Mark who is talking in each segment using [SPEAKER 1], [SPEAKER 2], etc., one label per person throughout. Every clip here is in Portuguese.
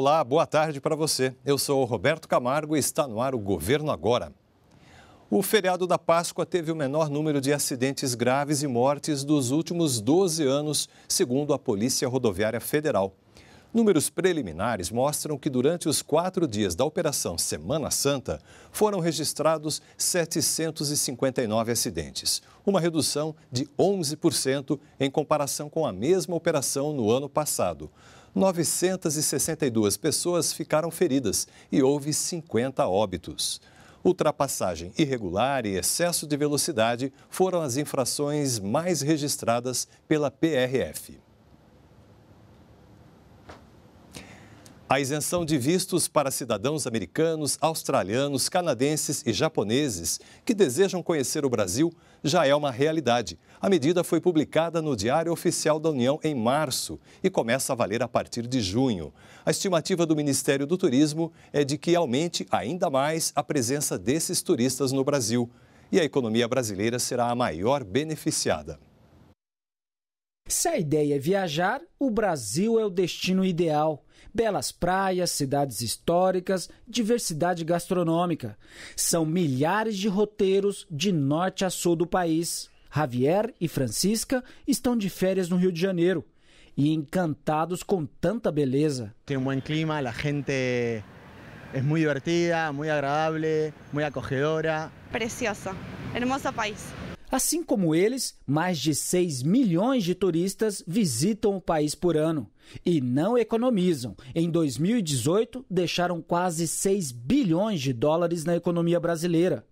[SPEAKER 1] Olá, boa tarde para você. Eu sou o Roberto Camargo e está no ar o Governo Agora. O feriado da Páscoa teve o menor número de acidentes graves e mortes dos últimos 12 anos, segundo a Polícia Rodoviária Federal. Números preliminares mostram que durante os quatro dias da Operação Semana Santa foram registrados 759 acidentes, uma redução de 11% em comparação com a mesma operação no ano passado. 962 pessoas ficaram feridas e houve 50 óbitos. Ultrapassagem irregular e excesso de velocidade foram as infrações mais registradas pela PRF. A isenção de vistos para cidadãos americanos, australianos, canadenses e japoneses que desejam conhecer o Brasil já é uma realidade. A medida foi publicada no Diário Oficial da União em março e começa a valer a partir de junho. A estimativa do Ministério do Turismo é de que aumente ainda mais a presença desses turistas no Brasil e a economia brasileira será a maior beneficiada.
[SPEAKER 2] Se a ideia é viajar, o Brasil é o destino ideal. Belas praias, cidades históricas, diversidade gastronômica. São milhares de roteiros de norte a sul do país. Javier e Francisca estão de férias no Rio de Janeiro e encantados com tanta beleza. Tem um bom clima, a gente é muito divertida, muito agradável, muito acogedora.
[SPEAKER 3] Preciosa, hermoso país. Assim
[SPEAKER 2] como eles, mais de 6 milhões de turistas visitam o país por ano e não economizam. Em 2018, deixaram quase 6 bilhões de dólares na economia brasileira.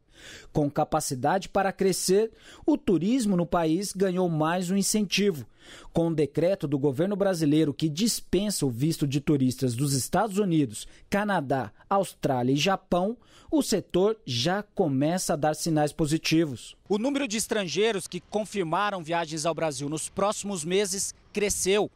[SPEAKER 2] Com capacidade para crescer, o turismo no país ganhou mais um incentivo. Com o um decreto do governo brasileiro que dispensa o visto de turistas dos Estados Unidos, Canadá, Austrália e Japão, o setor já começa a dar sinais positivos. O número de estrangeiros que confirmaram viagens ao Brasil nos próximos meses cresceu.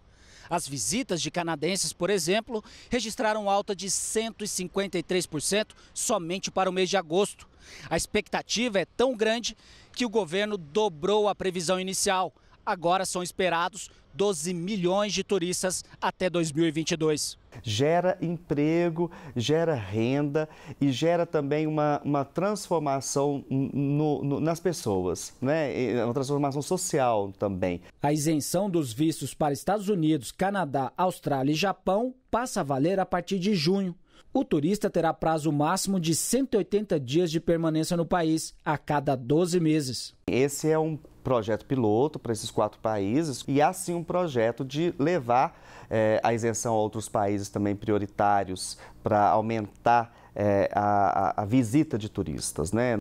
[SPEAKER 2] As visitas de canadenses, por exemplo, registraram alta de 153% somente para o mês de agosto. A expectativa é tão grande que o governo dobrou a previsão inicial Agora são esperados 12 milhões de turistas
[SPEAKER 3] até 2022. Gera emprego, gera renda e gera também uma, uma transformação no, no, nas pessoas, né? uma transformação social também. A isenção dos vistos para Estados Unidos, Canadá,
[SPEAKER 2] Austrália e Japão passa a valer a partir de junho. O turista terá prazo máximo
[SPEAKER 3] de 180 dias de permanência no país, a cada 12 meses. Esse é um projeto piloto para esses quatro países e assim um projeto de levar eh, a isenção a outros países também prioritários para aumentar eh, a, a visita de turistas.
[SPEAKER 1] Né?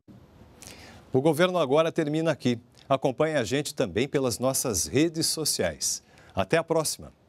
[SPEAKER 1] O governo agora termina aqui. Acompanhe a gente também pelas nossas redes sociais. Até a próxima!